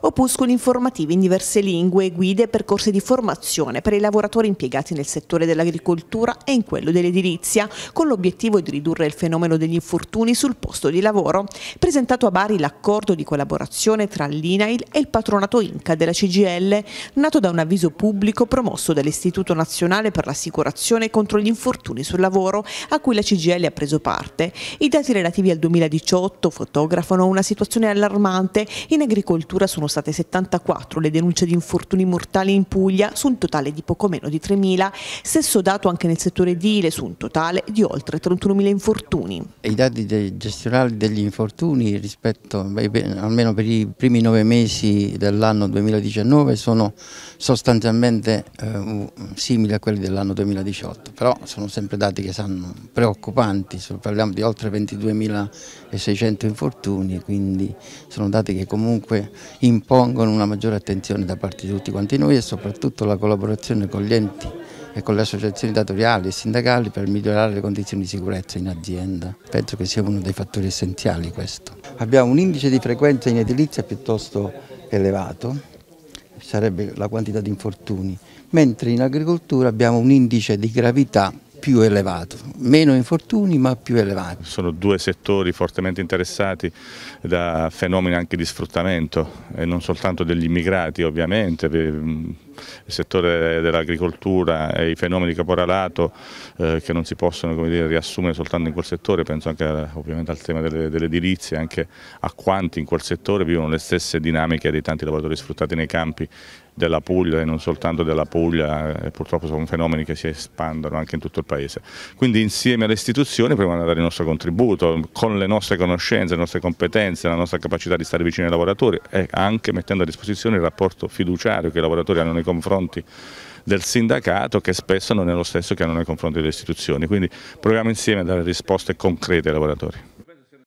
opuscoli informativi in diverse lingue e guide per corsi di formazione per i lavoratori impiegati nel settore dell'agricoltura e in quello dell'edilizia, con l'obiettivo di ridurre il fenomeno degli infortuni sul posto di lavoro. Presentato a Bari l'accordo di collaborazione tra l'INAIL e il patronato Inca della CGL, nato da un avviso pubblico promosso dall'Istituto Nazionale per l'Assicurazione contro gli infortuni sul lavoro, a cui la CGL ha preso parte. I dati relativi al 2018 fotografano una situazione allarmante. In agricoltura sono state 74 le denunce di infortuni mortali in Puglia su un totale di poco meno di 3.000, stesso dato anche nel settore edile su un totale di oltre 31.000 infortuni. I dati de gestionali degli infortuni rispetto almeno per i primi nove mesi dell'anno 2019 sono sostanzialmente eh, simili a quelli dell'anno 2018, però sono sempre dati che sono preoccupanti, parliamo di oltre 22.600 infortuni, quindi sono dati che comunque in impongono una maggiore attenzione da parte di tutti quanti noi e soprattutto la collaborazione con gli enti e con le associazioni datoriali e sindacali per migliorare le condizioni di sicurezza in azienda. Penso che sia uno dei fattori essenziali questo. Abbiamo un indice di frequenza in edilizia piuttosto elevato, sarebbe la quantità di infortuni, mentre in agricoltura abbiamo un indice di gravità più elevato, meno infortuni ma più elevati. Sono due settori fortemente interessati da fenomeni anche di sfruttamento e non soltanto degli immigrati ovviamente, il settore dell'agricoltura e i fenomeni di caporalato eh, che non si possono dire, riassumere soltanto in quel settore, penso anche eh, ovviamente al tema dell'edilizia, dell anche a quanti in quel settore vivono le stesse dinamiche dei tanti lavoratori sfruttati nei campi della Puglia e non soltanto della Puglia, eh, purtroppo sono fenomeni che si espandono anche in tutto il paese. Quindi insieme alle istituzioni proviamo a dare il nostro contributo con le nostre conoscenze, le nostre competenze, la nostra capacità di stare vicino ai lavoratori e anche mettendo a disposizione il rapporto fiduciario che i lavoratori hanno nei confronti del sindacato che spesso non è lo stesso che hanno nei confronti delle istituzioni, quindi proviamo insieme a dare risposte concrete ai lavoratori.